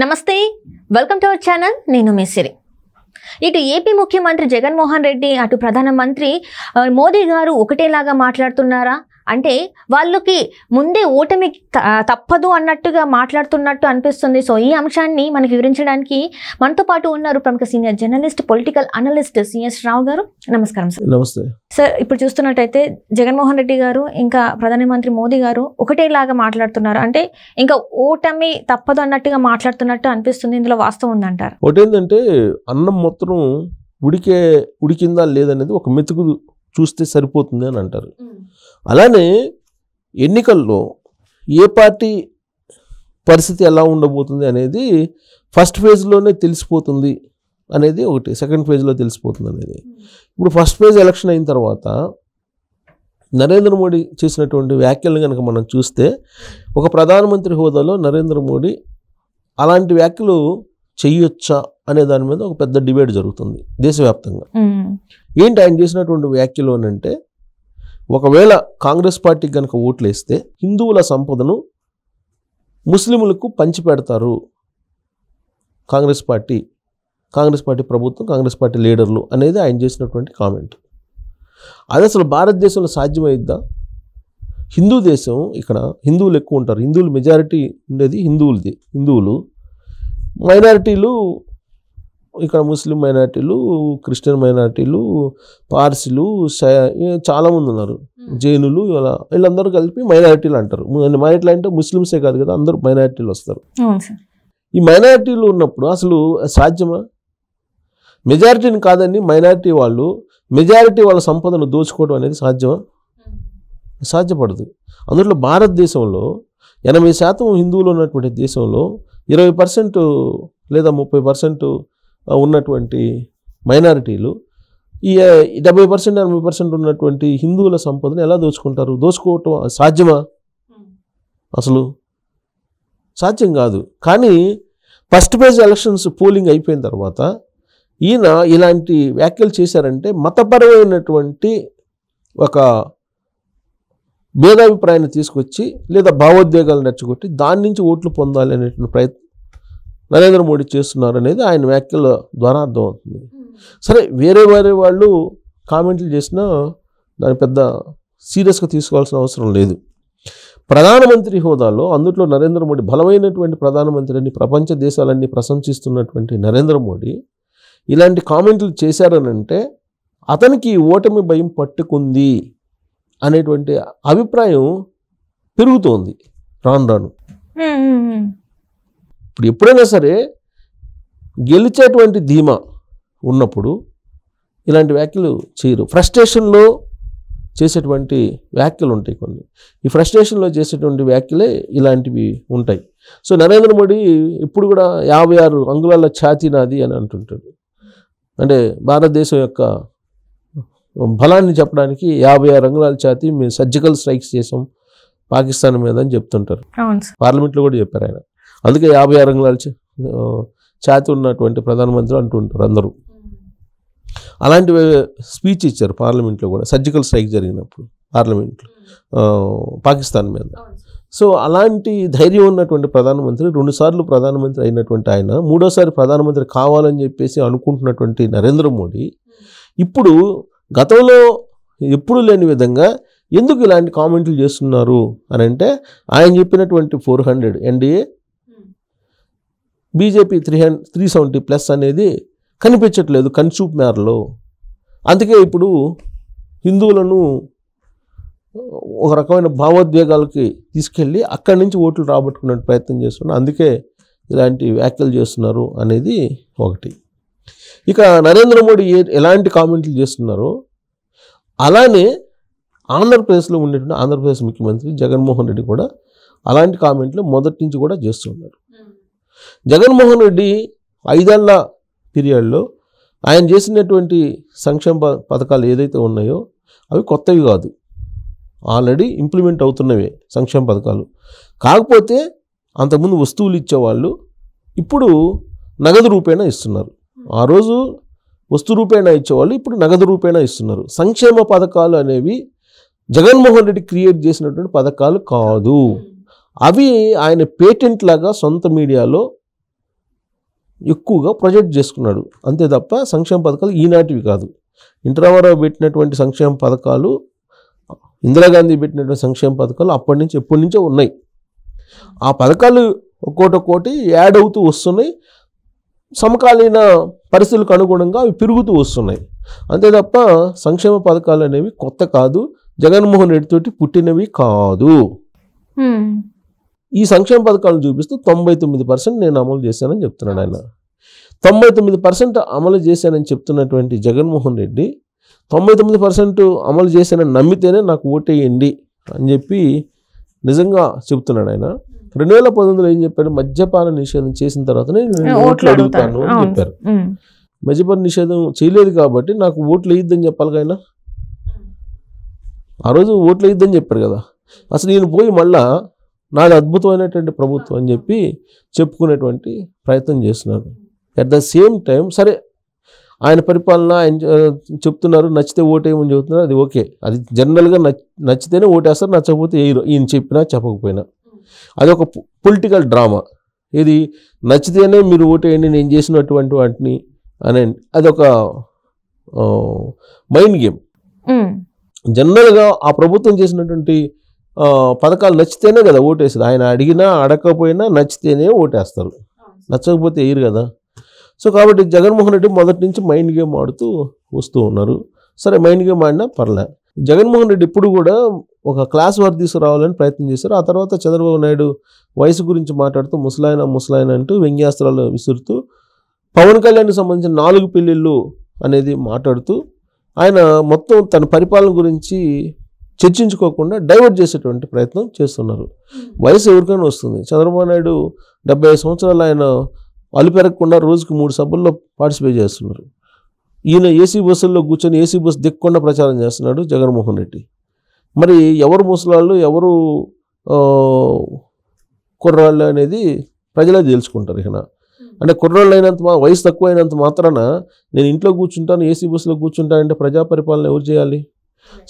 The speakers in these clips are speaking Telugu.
నమస్తే వెల్కమ్ టు అవర్ ఛానల్ నేను మేసిరి ఇటు ఏపీ ముఖ్యమంత్రి జగన్మోహన్ రెడ్డి అటు ప్రధానమంత్రి మోదీ గారు ఒకటేలాగా మాట్లాడుతున్నారా అంటే వాళ్ళకి ముందే ఓటమి తప్పదు అన్నట్టుగా మాట్లాడుతున్నట్టు అనిపిస్తుంది సో ఈ అంశాన్ని మనకి వివరించడానికి మనతో పాటు ఉన్నారు ప్రముఖ senior journalist political analyst C S Rao నమస్కారం సార్ నమస్తే సార్ ఇప్పుడు చూస్తున్నట్టయితే జగన్మోహన్ రెడ్డి గారు ఇంకా ప్రధానమంత్రి మోదీ గారు ఒకటేలాగా మాట్లాడుతున్నారు అంటే ఇంకా ఓటమి తప్పదు అన్నట్టుగా మాట్లాడుతున్నట్టు అనిపిస్తుంది ఇందులో వాస్తవం ఉందంటారు ఒకటేందంటే అన్నం మొత్తం ఉడికే ఉడికిందా లేదనేది ఒక మెతుకు చూస్తే సరిపోతుంది అని అంటారు అలానే ఎన్నికల్లో ఏ పార్టీ పరిస్థితి ఎలా ఉండబోతుంది అనేది ఫస్ట్ ఫేజ్లోనే తెలిసిపోతుంది అనేది ఒకటి సెకండ్ ఫేజ్లో తెలిసిపోతుంది అనేది ఇప్పుడు ఫస్ట్ ఫేజ్ ఎలక్షన్ అయిన తర్వాత నరేంద్ర మోడీ చేసినటువంటి వ్యాఖ్యలను కనుక మనం చూస్తే ఒక ప్రధానమంత్రి హోదాలో నరేంద్ర మోడీ అలాంటి వ్యాఖ్యలు చేయొచ్చా అనే దాని మీద ఒక పెద్ద డిబేట్ జరుగుతుంది దేశవ్యాప్తంగా ఏంటి ఆయన చేసినటువంటి వ్యాఖ్యలు అంటే ఒకవేళ కాంగ్రెస్ పార్టీకి కనుక ఓట్లు వేస్తే హిందువుల సంపదను ముస్లింలకు పంచిపెడతారు కాంగ్రెస్ పార్టీ కాంగ్రెస్ పార్టీ ప్రభుత్వం కాంగ్రెస్ పార్టీ లీడర్లు అనేది ఆయన చేసినటువంటి కామెంట్ అది అసలు భారతదేశంలో సాధ్యమైద్దా హిందూ దేశం ఇక్కడ హిందువులు ఎక్కువ ఉంటారు హిందువులు మెజారిటీ ఉండేది హిందువులది హిందువులు మైనారిటీలు ఇక్కడ ముస్లిం మైనార్టీలు క్రిస్టియన్ మైనార్టీలు పార్సీలు చాలామంది ఉన్నారు జైనులు ఇలా వీళ్ళందరూ కలిపి మైనార్టీలు అంటారు మైనార్టీలు అంటే ముస్లిమ్సే కాదు కదా అందరూ మైనార్టీలు వస్తారు ఈ మైనార్టీలు ఉన్నప్పుడు అసలు సాధ్యమా మెజారిటీని కాదని మైనారిటీ వాళ్ళు మెజారిటీ వాళ్ళ సంపదను దోచుకోవడం అనేది సాధ్యమా సాధ్యపడదు అందులో భారతదేశంలో ఎనభై శాతం హిందువులు ఉన్నటువంటి దేశంలో ఇరవై పర్సెంట్ లేదా ముప్పై పర్సెంట్ ఉన్నటువంటి మైనారిటీలు ఈ డెబ్బై పర్సెంట్ ఎనభై పర్సెంట్ ఉన్నటువంటి హిందువుల సంపదను ఎలా దోచుకుంటారు దోచుకోవటం సాధ్యమా అసలు సాధ్యం కాదు కానీ ఫస్ట్ పేజ్ ఎలక్షన్స్ పోలింగ్ అయిపోయిన తర్వాత ఈయన ఇలాంటి వ్యాఖ్యలు చేశారంటే మతపరమైనటువంటి ఒక భేదాభిప్రాయాన్ని తీసుకొచ్చి లేదా భావోద్వేగాలు నడుచుకొట్టి దాని నుంచి ఓట్లు పొందాలి అనేటువంటి ప్రయత్నం నరేంద్ర మోడీ చేస్తున్నారు అనేది ఆయన వ్యాఖ్యల ద్వారా అర్థమవుతుంది సరే వేరే వేరే వాళ్ళు కామెంట్లు చేసినా దాని పెద్ద సీరియస్గా తీసుకోవాల్సిన అవసరం లేదు ప్రధానమంత్రి హోదాలో అందుట్లో నరేంద్ర మోడీ బలమైనటువంటి అని ప్రపంచ దేశాలన్నీ ప్రశంసిస్తున్నటువంటి నరేంద్ర మోడీ ఇలాంటి కామెంట్లు చేశారనంటే అతనికి ఓటమి భయం పట్టుకుంది అనేటువంటి అభిప్రాయం పెరుగుతోంది రాను రాను ఇప్పుడు ఎప్పుడైనా సరే గెలిచేటువంటి ధీమా ఉన్నప్పుడు ఇలాంటి వ్యాఖ్యలు చేయరు ఫ్రస్ట్రేషన్లో చేసేటువంటి వ్యాఖ్యలు ఉంటాయి కొన్ని ఈ ఫ్రస్ట్రేషన్లో చేసేటువంటి వ్యాఖ్యలే ఇలాంటివి ఉంటాయి సో నరేంద్ర మోడీ ఇప్పుడు కూడా యాభై ఆరు అంగుళాల ఛాతీ నాది అని అంటుంటాడు అంటే భారతదేశం యొక్క బలాన్ని చెప్పడానికి యాభై ఆరు అంగుళాల ఛాతీ మేము సర్జికల్ స్ట్రైక్స్ చేసాం పాకిస్తాన్ మీద అని చెప్తుంటారు పార్లమెంట్లో కూడా చెప్పారు ఆయన అందుకే యాభై ఆరంగుళాల ఛాతి ఉన్నటువంటి ప్రధానమంత్రి అంటుంటారు అందరూ అలాంటి స్పీచ్ ఇచ్చారు పార్లమెంట్లో కూడా సర్జికల్ స్ట్రైక్ జరిగినప్పుడు పార్లమెంట్లో పాకిస్తాన్ మీద సో అలాంటి ధైర్యం ఉన్నటువంటి ప్రధానమంత్రి రెండుసార్లు ప్రధానమంత్రి అయినటువంటి ఆయన మూడోసారి ప్రధానమంత్రి కావాలని చెప్పేసి అనుకుంటున్నటువంటి నరేంద్ర మోడీ ఇప్పుడు గతంలో ఎప్పుడు లేని విధంగా ఎందుకు ఇలాంటి కామెంట్లు చేస్తున్నారు అని అంటే ఆయన చెప్పినటువంటి four hundred NDA BJP three hundred three seventy plus అనేది కనిపించట్లేదు కన్సూప్ మేరలో అందుకే ఇప్పుడు హిందువులను ఒక రకమైన భావోద్వేగాలకి తీసుకెళ్ళి అక్కడి నుంచి ఓట్లు రాబట్టుకునే ప్రయత్నం చేస్తున్నారు అందుకే ఇలాంటి వ్యాఖ్యలు చేస్తున్నారు అనేది ఒకటి ఇక నరేంద్ర మోడీ ఎలాంటి కామెంట్లు చేస్తున్నారో అలానే ఆంధ్రప్రదేశ్లో ఉండేటువంటి ఆంధ్రప్రదేశ్ ముఖ్యమంత్రి జగన్మోహన్ రెడ్డి కూడా అలాంటి కామెంట్లు మొదటి నుంచి కూడా చేస్తున్నారు జగన్మోహన్ రెడ్డి ఐదేళ్ల పీరియడ్లో ఆయన చేసినటువంటి సంక్షేమ పథకాలు ఏదైతే ఉన్నాయో అవి కొత్తవి కాదు ఆల్రెడీ ఇంప్లిమెంట్ అవుతున్నవే సంక్షేమ పథకాలు కాకపోతే అంతకుముందు వస్తువులు ఇచ్చేవాళ్ళు ఇప్పుడు నగదు రూపేణా ఇస్తున్నారు ఆ రోజు వస్తు రూపేణా ఇచ్చేవాళ్ళు ఇప్పుడు నగదు రూపేణా ఇస్తున్నారు సంక్షేమ పథకాలు అనేవి జగన్మోహన్ రెడ్డి క్రియేట్ చేసినటువంటి పథకాలు కాదు అవి ఆయన పేటెంట్ లాగా సొంత మీడియాలో ఎక్కువగా ప్రొజెక్ట్ చేసుకున్నాడు అంతే తప్ప సంక్షేమ పథకాలు ఈనాటివి కాదు ఇంటరామారావు పెట్టినటువంటి సంక్షేమ పథకాలు ఇందిరాగాంధీ పెట్టినటువంటి సంక్షేమ పథకాలు అప్పటి నుంచి ఎప్పటి నుంచో ఉన్నాయి ఆ పథకాలు ఒక్కోటి ఒక్కోటి యాడ్ అవుతూ వస్తున్నాయి సమకాలీన పరిస్థితులకు అనుగుణంగా అవి పెరుగుతూ వస్తున్నాయి అంతే తప్ప సంక్షేమ పథకాలు అనేవి కొత్త కాదు జగన్మోహన్ రెడ్డితోటి పుట్టినవి కాదు ఈ సంక్షేమ పథకాలు చూపిస్తూ తొంభై తొమ్మిది పర్సెంట్ నేను అమలు చేశానని చెప్తున్నాడు ఆయన తొంభై తొమ్మిది పర్సెంట్ అమలు చేశానని చెప్తున్నటువంటి జగన్మోహన్ రెడ్డి తొంభై తొమ్మిది పర్సెంట్ అమలు చేశానని నమ్మితేనే నాకు ఓటేయండి అని చెప్పి నిజంగా చెప్తున్నాడు ఆయన రెండు వేల పంతొమ్మిదిలో ఏం చెప్పాడు మద్యపాన నిషేధం చేసిన తర్వాతనే ఓట్లు అడుగుతాను అని చెప్పారు మద్యపాన నిషేధం చేయలేదు కాబట్టి నాకు ఓట్లు వేయద్దని చెప్పాలి ఆయన ఆ రోజు ఓట్లు వేయద్దని చెప్పారు కదా అసలు నేను పోయి మళ్ళా నాది అద్భుతమైనటువంటి ప్రభుత్వం అని చెప్పి చెప్పుకునేటువంటి ప్రయత్నం చేస్తున్నారు అట్ ద సేమ్ టైం సరే ఆయన పరిపాలన ఆయన చెప్తున్నారు నచ్చితే ఓటేయమని చెబుతున్నారు అది ఓకే అది జనరల్గా నచ్చితేనే ఓటేస్తారు నచ్చకపోతే వేయరు ఈయన చెప్పినా చెప్పకపోయినా అది ఒక పొలిటికల్ డ్రామా ఇది నచ్చితేనే మీరు ఓటేయండి నేను చేసినటువంటి వాటిని అని ఒక మైండ్ గేమ్ జనరల్గా ఆ ప్రభుత్వం చేసినటువంటి పథకాలు నచ్చితేనే కదా ఓటేస్తుంది ఆయన అడిగినా అడగకపోయినా నచ్చితేనే ఓటేస్తారు నచ్చకపోతే వేయరు కదా సో కాబట్టి జగన్మోహన్ రెడ్డి మొదటి నుంచి మైండ్ గేమ్ ఆడుతూ వస్తూ ఉన్నారు సరే మైండ్ గేమ్ ఆడినా పర్లే జగన్మోహన్ రెడ్డి ఇప్పుడు కూడా ఒక క్లాస్ వర్క్ తీసుకురావాలని ప్రయత్నం చేశారు ఆ తర్వాత చంద్రబాబు నాయుడు వయసు గురించి మాట్లాడుతూ ముసలాయన ముసలాయన అంటూ వ్యంగ్యాస్త్రాలు విసురుతూ పవన్ కళ్యాణ్కి సంబంధించిన నాలుగు పెళ్ళిళ్ళు అనేది మాట్లాడుతూ ఆయన మొత్తం తన పరిపాలన గురించి చర్చించుకోకుండా డైవర్ట్ చేసేటువంటి ప్రయత్నం చేస్తున్నారు వయసు ఎవరికైనా వస్తుంది చంద్రబాబు నాయుడు డెబ్బై సంవత్సరాలు ఆయన అలుపెరగకుండా రోజుకి మూడు సభల్లో పార్టిసిపేట్ చేస్తున్నారు ఈయన ఏసీ బస్సుల్లో కూర్చొని ఏసీ బస్సు దిక్కకుండా ప్రచారం చేస్తున్నాడు జగన్మోహన్ రెడ్డి మరి ఎవరు ముసలాళ్ళు ఎవరు కుర్రాళ్ళు అనేది ప్రజలే తెలుసుకుంటారు ఇకన అంటే కుర్రాళ్ళు అయినంత మా వయసు తక్కువ అయినంత మాత్రాన నేను ఇంట్లో కూర్చుంటాను ఏసీ బస్సులో కూర్చుంటానంటే ప్రజా పరిపాలన ఎవరు చేయాలి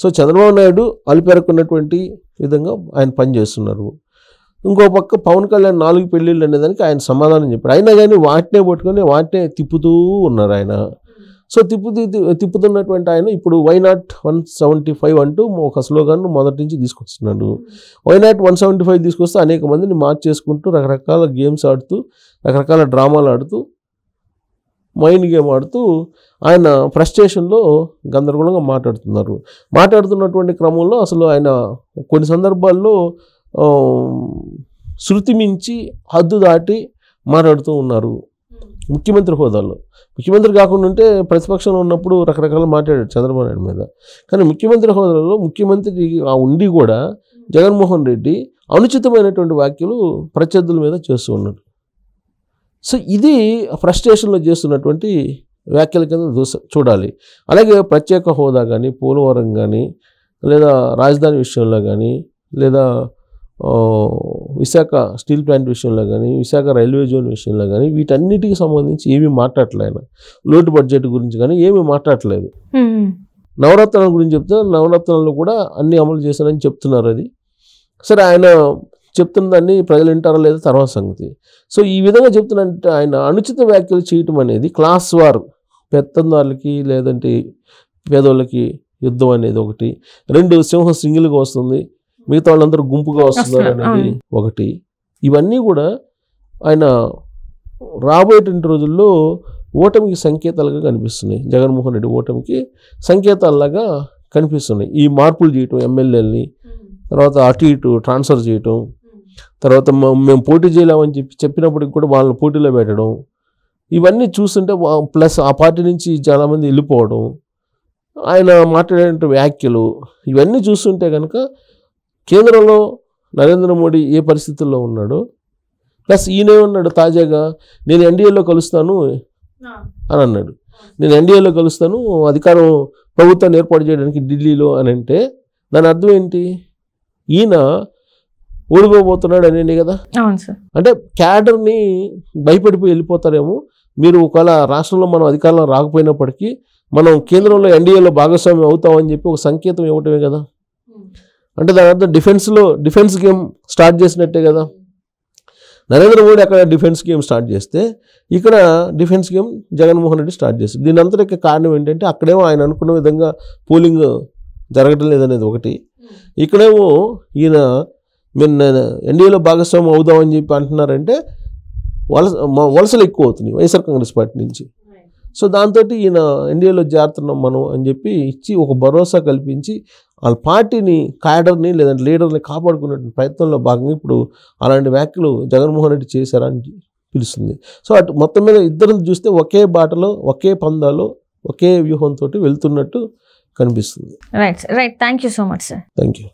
సో చంద్రబాబు నాయుడు అలిపెరకున్నటువంటి విధంగా ఆయన పనిచేస్తున్నారు ఇంకో పక్క పవన్ కళ్యాణ్ నాలుగు పెళ్ళిళ్ళు అనేదానికి ఆయన సమాధానం చెప్పాడు అయినా కానీ వాటినే పట్టుకొని వాటినే తిప్పుతూ ఉన్నారు ఆయన సో తిప్పు తిప్పుతున్నటువంటి ఆయన ఇప్పుడు why not one seventy five అంటూ ఒక స్లోగాన్ మొదటి నుంచి తీసుకొస్తున్నాడు hmm. Why not one seventy five తీసుకొస్తే అనేక మందిని మార్చేసుకుంటూ రకరకాల గేమ్స్ ఆడుతూ రకరకాల డ్రామాలు ఆడుతూ మైండ్ గేమ్ ఆడుతూ ఆయన ఫ్రస్ట్రేషన్లో గందరగోళంగా మాట్లాడుతున్నారు మాట్లాడుతున్నటువంటి క్రమంలో అసలు ఆయన కొన్ని సందర్భాల్లో శృతి మించి హద్దు దాటి మాట్లాడుతూ ఉన్నారు ముఖ్యమంత్రి హోదాలో ముఖ్యమంత్రి కాకుండా ఉంటే ప్రతిపక్షంలో ఉన్నప్పుడు రకరకాల మాట్లాడాడు చంద్రబాబు నాయుడు మీద కానీ ముఖ్యమంత్రి హోదాలో ముఖ్యమంత్రి ఉండి కూడా జగన్మోహన్ రెడ్డి అనుచితమైనటువంటి వ్యాఖ్యలు ప్రత్యర్థుల మీద చేస్తూ ఉన్నాడు సో ఇది ఫ్రస్ట్రేషన్లో చేస్తున్నటువంటి వ్యాఖ్యల కింద చూస చూడాలి అలాగే ప్రత్యేక హోదా కానీ పోలవరం కానీ లేదా రాజధాని విషయంలో కానీ లేదా విశాఖ స్టీల్ ప్లాంట్ విషయంలో కానీ విశాఖ రైల్వే జోన్ విషయంలో కానీ వీటన్నిటికి సంబంధించి ఏమీ మాట్లాడలేదు లోటు బడ్జెట్ గురించి కానీ ఏమీ మాట్లాడలేదు నవరత్నాల గురించి చెప్తున్నారు నవరత్నాలను కూడా అన్ని అమలు చేశారని చెప్తున్నారు అది సరే ఆయన చెప్తున్న దాన్ని ప్రజలు వింటారో లేదో తర్వాత సంగతి సో ఈ విధంగా చెప్తున్నంటే ఆయన అనుచిత వ్యాఖ్యలు చేయటం అనేది క్లాస్ వార్ పెత్తందారులకి లేదంటే పేదోళ్ళకి యుద్ధం అనేది ఒకటి రెండు సింహం సింగిల్గా వస్తుంది మిగతా వాళ్ళందరూ గుంపుగా వస్తున్నారు అనేది ఒకటి ఇవన్నీ కూడా ఆయన రాబోయేటువంటి రోజుల్లో ఓటమికి సంకేతాలుగా కనిపిస్తున్నాయి జగన్మోహన్ రెడ్డి ఓటమికి సంకేతాలలాగా కనిపిస్తున్నాయి ఈ మార్పులు చేయటం ఎమ్మెల్యేలని తర్వాత అటు ఇటు ట్రాన్స్ఫర్ చేయటం తర్వాత మేము పోటీ చేయలేమని చెప్పి చెప్పినప్పటికి కూడా వాళ్ళని పోటీలో పెట్టడం ఇవన్నీ చూస్తుంటే ప్లస్ ఆ పార్టీ నుంచి చాలామంది వెళ్ళిపోవడం ఆయన మాట్లాడే వ్యాఖ్యలు ఇవన్నీ చూస్తుంటే కనుక కేంద్రంలో నరేంద్ర మోడీ ఏ పరిస్థితుల్లో ఉన్నాడో ప్లస్ ఈయనే ఉన్నాడు తాజాగా నేను ఎన్డీఏలో కలుస్తాను అని అన్నాడు నేను ఎన్డీఏలో కలుస్తాను అధికారం ప్రభుత్వాన్ని ఏర్పాటు చేయడానికి ఢిల్లీలో అని అంటే దాని అర్థం ఏంటి ఈయన ఓడిపోబోతున్నాడు అనే కదా అంటే క్యాడర్ని భయపడిపోయి వెళ్ళిపోతారేమో మీరు ఒకవేళ రాష్ట్రంలో మనం అధికారంలో రాకపోయినప్పటికీ మనం కేంద్రంలో ఎన్డీఏలో భాగస్వామ్యం అవుతామని చెప్పి ఒక సంకేతం ఇవ్వటమే కదా అంటే దాని అర్థం డిఫెన్స్లో డిఫెన్స్ గేమ్ స్టార్ట్ చేసినట్టే కదా నరేంద్ర మోడీ అక్కడ డిఫెన్స్ గేమ్ స్టార్ట్ చేస్తే ఇక్కడ defence game Jaganmohan Reddy start చేస్తుంది దీని అంతటికి కారణం ఏంటంటే అక్కడేమో ఆయన అనుకున్న విధంగా పోలింగ్ జరగటం లేదనేది ఒకటి ఇక్కడేమో ఈయన మీరు నేను ఎన్డీఏలో భాగస్వామ్యం అవుదామని చెప్పి అంటున్నారంటే వలస వలసలు ఎక్కువ అవుతున్నాయి వైఎస్ఆర్ కాంగ్రెస్ పార్టీ నుంచి సో దాంతో ఈయన ఎన్డీఏలో చేరుతున్నాం మనం అని చెప్పి ఇచ్చి ఒక భరోసా కల్పించి వాళ్ళ పార్టీని క్యాడర్ని లేదంటే లీడర్ని కాపాడుకునే ప్రయత్నంలో భాగంగా ఇప్పుడు అలాంటి వ్యాఖ్యలు జగన్మోహన్ రెడ్డి చేశారని పిలుస్తుంది సో అటు మొత్తం మీద ఇద్దరు చూస్తే ఒకే బాటలో ఒకే పందాలో ఒకే వ్యూహంతో వెళ్తున్నట్టు కనిపిస్తుంది right right thank you so much sir thank you